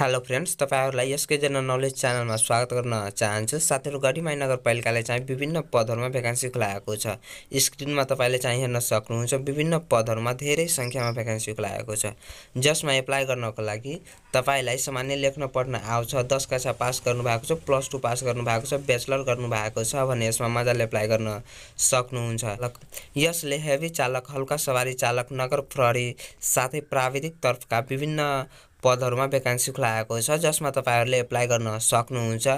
hello friends तपाईँहरूलाई यसकै general knowledge च्यानलमा स्वागत गर्न चाहन्छु साथीहरू गढीमाई नगरपालिकाले चाहिँ विभिन्न पदहरूमा भ्याकेन्सी खुलाएको छ स्क्रिनमा तपाईँले चाहिँ हेर्न सक्नुहुन्छ विभिन्न पदहरूमा धेरै सङ्ख्यामा भ्याकेन्सी खुलाएको छ जसमा एप्लाई गर्नको लागि तपाईँलाई सामान्य लेख्न पढ्न आउँछ दस कक्षा पास गर्नुभएको छ प्लस टू पास गर्नुभएको छ ब्याचलर गर्नुभएको छ भने यसमा मजाले एप्लाई गर्न सक्नुहुन्छ यसले हेभी चालक हल्का सवारी चालक नगर प्रहरी साथै प्राविधिक तर्फका विभिन्न पदहरूमा भ्याकान्सी खुलाएको छ जसमा तपाईँहरूले एप्लाई गर्न सक्नुहुन्छ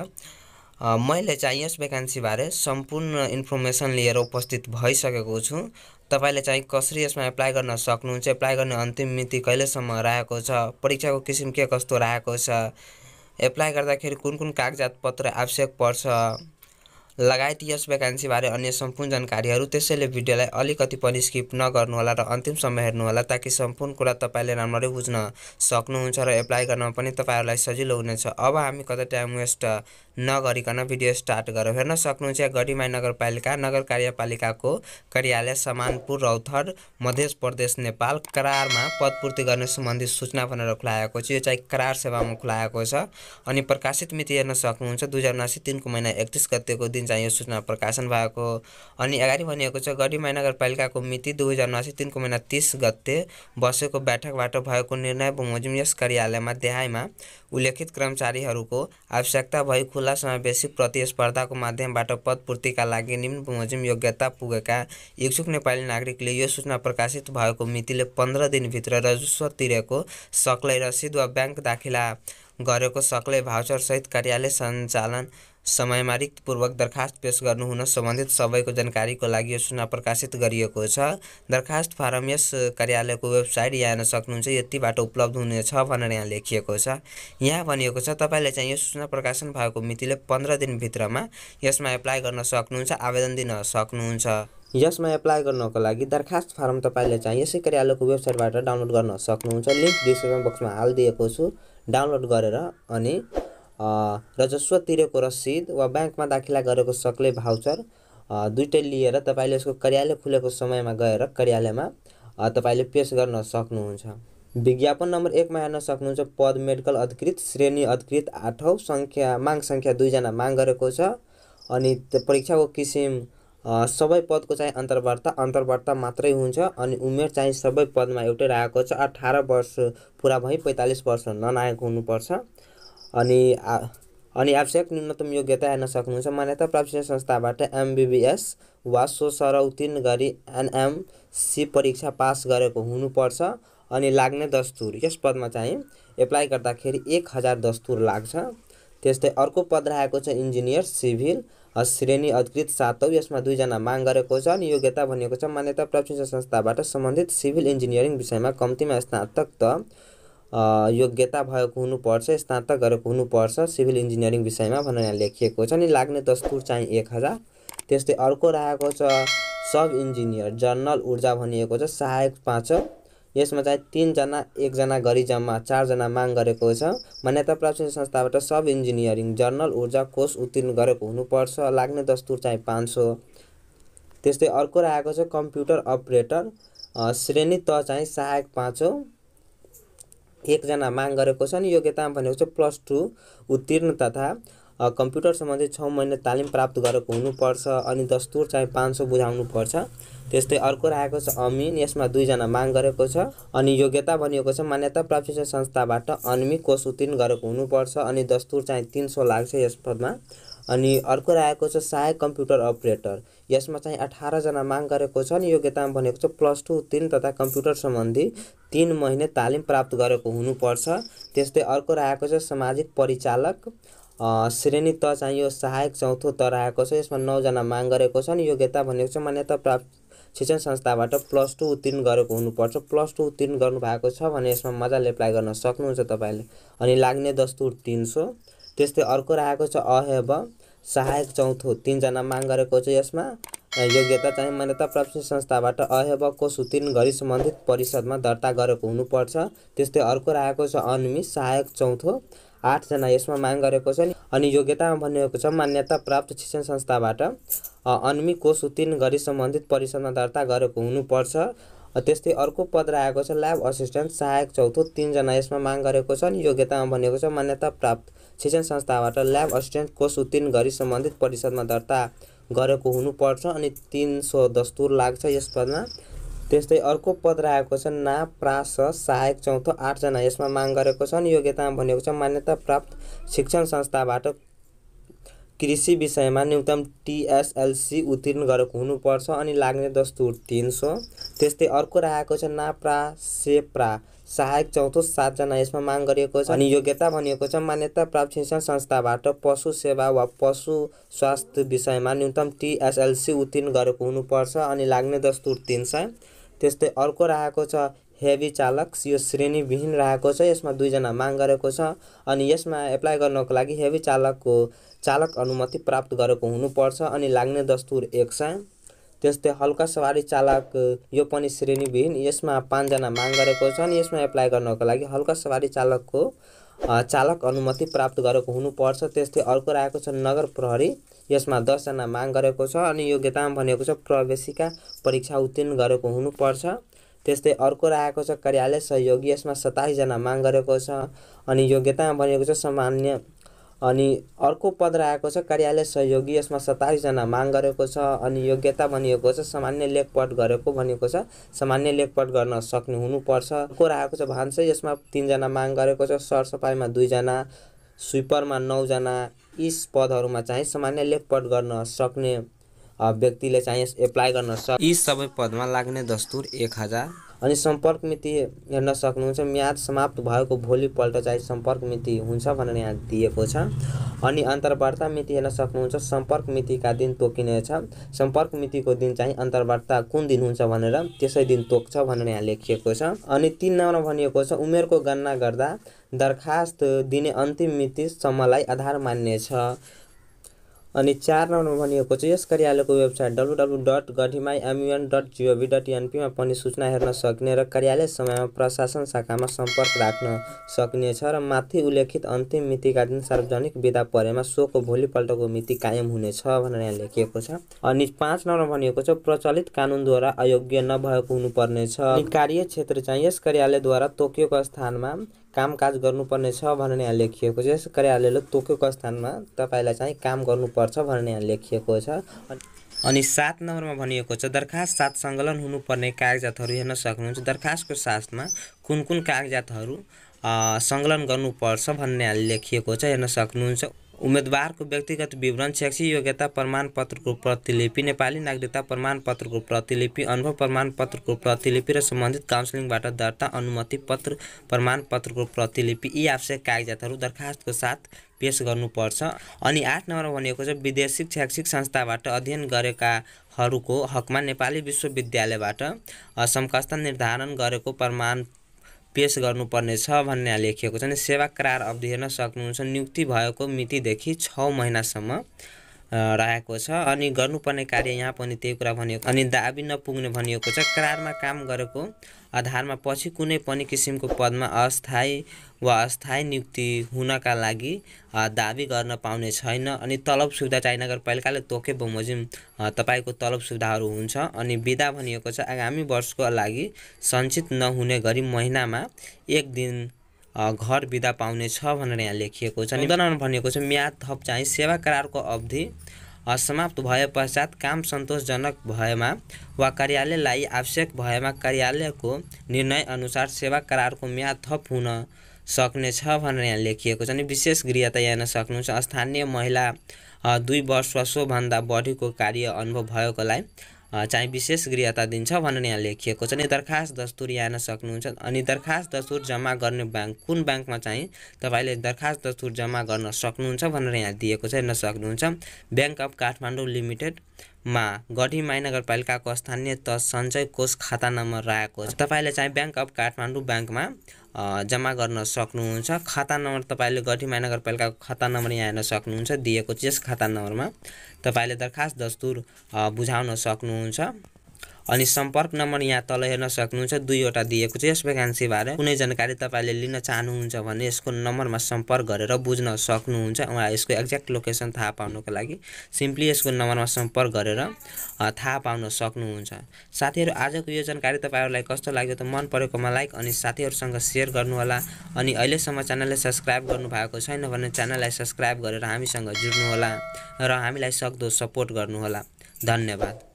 मैले चाहिँ यस भ्याकान्सीबारे सम्पूर्ण इन्फर्मेसन लिएर उपस्थित भइसकेको छु तपाईँले चाहिँ कसरी यसमा एप्लाई गर्न सक्नुहुन्छ एप्लाई गर्ने अन्तिम मिति कहिलेसम्म रहेको छ परीक्षाको किसिम के कस्तो रहेको छ एप्लाई गर्दाखेरि कुन कुन कागजात पत्र आवश्यक पर्छ लगायत यस भ्याकेन्सीबारे अन्य सम्पूर्ण जानकारीहरू त्यसैले भिडियोलाई अलिकति पनि स्किप नगर्नुहोला र अन्तिमसम्म हेर्नुहोला ताकि सम्पूर्ण कुरा तपाईँले राम्ररी बुझ्न सक्नुहुन्छ र एप्लाई गर्न पनि तपाईँहरूलाई सजिलो हुनेछ अब हामी कतै टाइम वेस्ट नगरिकन भिडियो स्टार्ट गरौँ हेर्न सक्नुहुन्छ गढीमाई नगरपालिका नगर कार्यपालिकाको कार्यालय समानपुर रौथर मध्य प्रदेश नेपाल करारमा पदपूर्ति गर्ने सम्बन्धी सूचना भनेर खुलाएको छ यो चाहिँ करार सेवामा खुलाएको छ अनि प्रकाशित मिति हेर्न सक्नुहुन्छ दुई हजार उनासी तिनको महिना एकतिस गतिको दिन चाहिँ यो सूचना प्रकाशन भएको अनि अगाडि भनिएको छ गढी नगरपालिकाको मिति दुई हजार उनासी तिनको महिना तिस गते बसेको बैठकबाट भएको निर्णय बमोजिम यस कार्यालयमा देहायमा उल्लेखित कर्मचारीहरूको आवश्यकता भई खुला समावेशी प्रतिस्पर्धाको माध्यमबाट पदपूर्तिका लागि निम्न बमोजिम योग्यता पुगेका इच्छुक नेपाली नागरिकले यो सूचना प्रकाशित भएको मितिले पन्ध्र दिनभित्र रजस्व तिरेको सक्लै रसिद वा ब्याङ्क दाखिला गरेको सक्लै भाउचरसहित कार्यालय सञ्चालन समयमा रिक्तपूर्वक दरखास्त पेस गर्नुहुन सम्बन्धित सबैको जानकारीको लागि यो सूचना प्रकाशित गरिएको छ दरखास्त फारम यस कार्यालयको वेबसाइट यहाँ हेर्न सक्नुहुन्छ यतिबाट उपलब्ध हुनेछ भनेर यहाँ लेखिएको छ यहाँ भनिएको छ तपाईँले चाहिँ यो सूचना प्रकाशन भएको मितिले पन्ध्र दिनभित्रमा यसमा एप्लाई गर्न सक्नुहुन्छ आवेदन दिन सक्नुहुन्छ यसमा एप्लाई गर्नको लागि दरखास्त फारम तपाईँले चाहिँ यसै कार्यालयको वेबसाइटबाट डाउनलोड गर्न सक्नुहुन्छ लिङ्क डिस्क्रिप्सन बक्समा हालिदिएको छु डाउनलोड गरेर अनि र तिरेको रसिद वा ब्याङ्कमा दाखिला गरेको सक्ले भाउचर दुइटै लिएर तपाईँले यसको कार्यालय खुलेको समयमा गएर कार्यालयमा तपाईँले पेस गर्न सक्नुहुन्छ विज्ञापन नम्बर एकमा हेर्न सक्नुहुन्छ पद मेडिकल अधिकृत श्रेणी अधिकृत आठौँ सङ्ख्या माग सङ्ख्या दुईजना माग गरेको छ अनि परीक्षाको किसिम सबै पदको चाहिँ अन्तर्वार्ता अन्तर्वार्ता मात्रै हुन्छ अनि उमेर चाहिँ सबै पदमा एउटै रहेको छ अठार वर्ष पुरा भई पैँतालिस वर्ष ननाएको हुनुपर्छ अनि अनि आवश्यक न्यूनतम योग्यता हेर्न सक्नुहुन्छ मान्यता प्राप्त संस्थाबाट एमबिबिएस वा सो सर उत्तीर्ण गरी एनएमसी परीक्षा पास गरेको हुनुपर्छ अनि लाग्ने दस्तुर यस पदमा चाहिँ एप्लाई गर्दाखेरि एक हजार दस्तुर लाग्छ त्यस्तै अर्को पद राखेको छ इन्जिनियर सिभिल श्रेणी अधिकृत सातौँ यसमा दुईजना माग गरेको छ अनि योग्यता भनेको छ मान्यता प्राप्त संस्थाबाट सम्बन्धित सिभिल इन्जिनियरिङ विषयमा कम्तीमा स्नातक त योग्यता भएको हुनुपर्छ स्नातक गरेको हुनुपर्छ सिभिल इन्जिनियरिङ विषयमा भनेर यहाँ लेखिएको छ नि लाग्ने दस्तुर चाहिँ एक हजार त्यस्तै अर्को रहेको छ सब इन्जिनियर जर्नल ऊर्जा भनिएको छ सहायक पाँच यसमा चाहिँ तिनजना एकजना गरी जम्मा चारजना माग गरेको छ मान्यता प्राप्त संस्थाबाट सब इन्जिनियरिङ जर्नल ऊर्जा कोर्स उत्तीर्ण गरेको हुनुपर्छ लाग्ने दस्तुर चाहिँ पाँच सौ त्यस्तै अर्को रहेको छ कम्प्युटर अपरेटर श्रेणी त चाहिँ सहायक पाँच एकजना माग गरेको छ नि योग्यतामा भनेको चाहिँ प्लस टू उत्तीर्ण तथा कम्प्युटर सम्बन्धी छ महिना तालिम प्राप्त गरेको हुनुपर्छ अनि दस्तुर चाहिँ पाँच सौ पर्छ त्यस्तै अर्को रहेको छ अमिन यसमा दुईजना माग गरेको छ अनि योग्यता भनिएको छ मान्यता प्राप्त संस्थाबाट अन्मी कोष उत्तीर्ण गरेको हुनुपर्छ अनि दस्तुर चाहिँ तिन सौ लाग्छ यस पदमा अनि अर्को रहेको छ सहायक कम्प्युटर अपरेटर यसमा चाहिँ अठारजना माग गरेको छ छन् योग्यतामा भनेको छ प्लस टू उत्तीर्ण तथा कम्प्युटर सम्बन्धी तिन महिने तालिम प्राप्त गरेको हुनुपर्छ त्यस्तै अर्को रहेको छ सामाजिक परिचालक श्रेणी त चाहिँ यो सहायक चौथो त रहेको छ यसमा नौजना माग गरेको छ छन् योग्यता भनेको छ मान्यता प्राप्त शिक्षण संस्थाबाट प्लस टू उत्तीर्ण गरेको हुनुपर्छ प्लस टू उत्तीर्ण गर्नुभएको छ भने यसमा मजाले एप्लाई गर्न सक्नुहुन्छ तपाईँले अनि लाग्ने दस्तुर तिन सौ त्यस्तै अर्को राखेको छ अहेब सहायक चौथो तिनजना माग गरेको छ यसमा योग्यता चाहिँ मान्यता प्राप्त संस्थाबाट अहेबको सुतिन गरी सम्बन्धित परिषदमा दर्ता गरेको हुनुपर्छ त्यस्तै अर्को राखेको छ अनमी सहायक चौथो आठजना यसमा माग गरेको छ अनि योग्यतामा भनिएको छ मान्यता प्राप्त शिक्षण संस्थाबाट अन्मी कोष उत्तीर्ण गरी सम्बन्धित परिषदमा दर्ता गरेको हुनुपर्छ त्यस्तै अर्को पद रहेको छ ल्याब असिस्टेन्ट सहायक चौथो तिनजना यसमा माग गरेको छन् योग्यतामा भनेको छ मान्यता प्राप्त शिक्षण संस्थाबाट ल्याब असिस्टेन्ट कोर्स उत्तीर्ण गरी सम्बन्धित परिषदमा दर्ता गरेको हुनुपर्छ अनि तिन सौ दस्तुर लाग्छ यस पदमा त्यस्तै अर्को पद रहेको छ ना प्रास सहायक चौथो आठजना यसमा माग गरेको छन् योग्यतामा भनेको छ मान्यता प्राप्त शिक्षण संस्थाबाट कृषि विषयमा न्यूनतम टिएसएलसी उत्तीर्ण गरेको हुनुपर्छ अनि लाग्ने दस्तुर तिन सौ त्यस्तै अर्को राखेको छ नाप्रा सेप्रा सहायक चौथो सातजना यसमा माग गरिएको छ अनि योग्यता भनिएको छ मान्यता प्राप्त शिक्षण संस्थाबाट पशु सेवा वा पशु स्वास्थ्य विषयमा न्यूनतम टिएसएलसी उत्तीर्ण गरेको हुनुपर्छ अनि लाग्ने दस्तुर तिन सय त्यस्तै अर्को राखेको छ हेभी चालक यो श्रेणीविहीन रहेको छ यसमा दुईजना माग गरेको छ अनि यसमा एप्लाई गर्नको लागि हेभी चालकको चालक अनुमति प्राप्त गरेको हुनुपर्छ अनि लाग्ने दस्तुर एक सय त्यस्तै हल्का सवारी चालक यो पनि श्रेणीविहीन यसमा पाँचजना माग गरेको छ अनि यसमा एप्लाई गर्नको लागि हल्का सवारी चालकको चालक अनुमति प्राप्त गरेको हुनुपर्छ त्यस्तै अर्को रहेको छ नगर प्रहरी यसमा दसजना माग गरेको छ अनि योग्यतामा भनेको छ प्रवेशिका परीक्षा उत्तीर्ण गरेको हुनुपर्छ त्यस्तै अर्को रहेको छ कार्यालय सहयोगी यसमा सत्ताइसजना माग गरेको छ अनि योग्यतामा भनेको छ सामान्य अनि अर्को पद रहेको छ कार्यालय सहयोगी यसमा सत्ताइसजना माग गरेको छ अनि योग्यता भनिएको छ सामान्य लेखपट गरेको भनेको छ सामान्य लेखपट गर्न सक्ने हुनुपर्छ अर्को रहेको छ भान्सै यसमा तिनजना माग गरेको छ सरसफाइमा दुईजना स्विपरमा नौजना यी पदहरूमा चाहिँ सामान्य लेखपट गर्न सक्ने व्यक्तिले चाहिँ एप्लाई गर्न सक्छ यी सबै पदमा लाग्ने दस्तुर एक हजार अनि सम्पर्क मिति हेर्न सक्नुहुन्छ म्याद समाप्त भएको भोलिपल्ट चाहिँ सम्पर्क मिति हुन्छ भनेर यहाँ दिएको छ अनि अन्तर्वार्ता मिति हेर्न सक्नुहुन्छ सम्पर्क मितिका दिन तोकिनेछ सम्पर्क मितिको दिन चाहिँ अन्तर्वार्ता कुन दिन हुन्छ भनेर त्यसै दिन तोक्छ भनेर यहाँ लेखिएको छ अनि तिन नम्बरमा भनिएको छ उमेरको गणना गर्दा दरखास्त दिने अन्तिम मितिसम्मलाई आधार मान्नेछ अनि चार नम्बरमा भनिएको छ यस कार्यालयको website W W dot Gadhimai MUN dot GOV dot एनपीमा पनि सूचना हेर्न सक्ने र कार्यालय समयमा प्रशासन शाखामा सम्पर्क राख्न सकिनेछ र माथि उल्लेखित अन्तिम मितिका दिन सार्वजनिक विदा परेमा सोको भोलिपल्टको मिति कायम हुनेछ भनेर यहाँ लेखिएको छ अनि पाँच नम्बरमा भनिएको छ प्रचलित कानुनद्वारा अयोग्य नभएको हुनुपर्नेछ कार्य क्षेत्र चाहिँ यस कार्यालयद्वारा तोकिएको स्थानमा कामकाज गर्नुपर्ने छ भनेर यहाँ लेखिएको छ यस कार्यालयले तोकेको स्थानमा तपाईँलाई चाहिँ काम गर्नुपर्छ भनेर यहाँ लेखिएको छ अनि सात नम्बरमा भनिएको छ दरखास्त साथ सङ्कलन हुनुपर्ने कागजातहरू हेर्न सक्नुहुन्छ दरखास्तको साथमा कुन कुन कागजातहरू सङ्कलन गर्नुपर्छ भन्ने लेखिएको छ हेर्न सक्नुहुन्छ उम्मेदवारको व्यक्तिगत विवरण शैक्षिक योग्यता प्रमाणपत्रको प्रतिलिपि नेपाली नागरिकता प्रमाणपत्रको प्रतिलिपि अनुभव प्रमाणपत्रको प्रतिलिपि र सम्बन्धित काउन्सिलिङबाट दर्ता अनुमति पत्र प्रमाणपत्रको प्रतिलिपि यी आवश्यक कागजातहरू दरखास्तको साथ पेस गर्नुपर्छ अनि आठ नम्बर भनेको छ विदेशी शैक्षिक संस्थाबाट अध्ययन गरेकाहरूको हकमा नेपाली विश्वविद्यालयबाट समकस्ता निर्धारण गरेको प्रमाण पेस गर्नुपर्नेछ भन्ने लेखिएको छ भने सेवा करार अवधि हेर्न सक्नुहुन्छ नियुक्ति भएको मितिदेखि छ महिनासम्म रहेको छ अनि गर्नुपर्ने कार्य यहाँ पनि त्यही कुरा भनिएको अनि दाबी नपुग्ने भनिएको छ करारमा काम गरेको आधारमा पछि कुनै पनि किसिमको पदमा अस्थायी वा अस्थायी नियुक्ति हुनका लागि दाबी गर्न पाउने छैन अनि तलब सुविधा चाहिँ नगरपालिकाले तोके बमोजिम तपाईँको तलब सुविधाहरू हुन्छ अनि विदा भनिएको छ आगामी वर्षको लागि सञ्चित नहुने गरी महिनामा एक दिन घर बिदा पाउनेछ भनेर यहाँ लेखिएको छ निवेदनमा भनिएको छ म्याद थप चाहिँ सेवा करारको अवधि समाप्त भए पश्चात काम सन्तोषजनक भएमा वा कार्यालयलाई आवश्यक भएमा कार्यालयको निर्णयअनुसार सेवा करारको म्याद थप हुन सक्नेछ भनेर यहाँ लेखिएको छ अनि विशेष गृह त यहाँ सक्नु स्थानीय महिला दुई वर्ष वा सोभन्दा बढीको कार्य अनुभव भएकोलाई चाहिँ विशेष गृहता दिन्छ भनेर यहाँ लेखिएको छ अनि दरखास्त दस्तुर यहाँ सक्नुहुन्छ अनि दरखास्त दस्तुर जम्मा गर्ने ब्याङ्क कुन ब्याङ्कमा चाहिँ तपाईँले दरखास्त दस्तुर जम्मा गर्न सक्नुहुन्छ भनेर यहाँ दिएको छ हेर्न सक्नुहुन्छ ब्याङ्क अफ काठमाडौँ लिमिटेडमा गढी महानगरपालिकाको स्थानीय त सञ्चय कोष खाता नम्बर रहेको छ तपाईँले चाहिँ ब्याङ्क अफ काठमाडौँ ब्याङ्कमा जम्मा गर्न सक्नुहुन्छ खाता नम्बर तपाईँले गठी महानगरपालिकाको खाता नम्बर यहाँ हेर्न सक्नुहुन्छ दिएको चेस खाता नम्बरमा तपाईँले दरखास्त दस्तुर बुझाउन सक्नुहुन्छ अनि सम्पर्क नम्बर यहाँ तल हेर्न सक्नुहुन्छ दुईवटा दिएको छ यस भ्याकान्सीबारे कुनै जानकारी तपाईँले लिन चाहनुहुन्छ भने यसको नम्बरमा सम्पर्क गरेर बुझ्न सक्नुहुन्छ उहाँ यसको एक्ज्याक्ट लोकेसन थाहा पाउनुको लागि सिम्पली यसको नम्बरमा सम्पर्क गरेर थाहा पाउन सक्नुहुन्छ साथीहरू आजको यो जानकारी तपाईँहरूलाई कस्तो लाग्यो त मन परेकोमा लाइक अनि साथीहरूसँग सेयर गर्नुहोला अनि अहिलेसम्म च्यानललाई सब्सक्राइब गर्नुभएको छैन भने च्यानललाई सब्सक्राइब गरेर हामीसँग जुड्नुहोला र हामीलाई सक्दो सपोर्ट गर्नुहोला धन्यवाद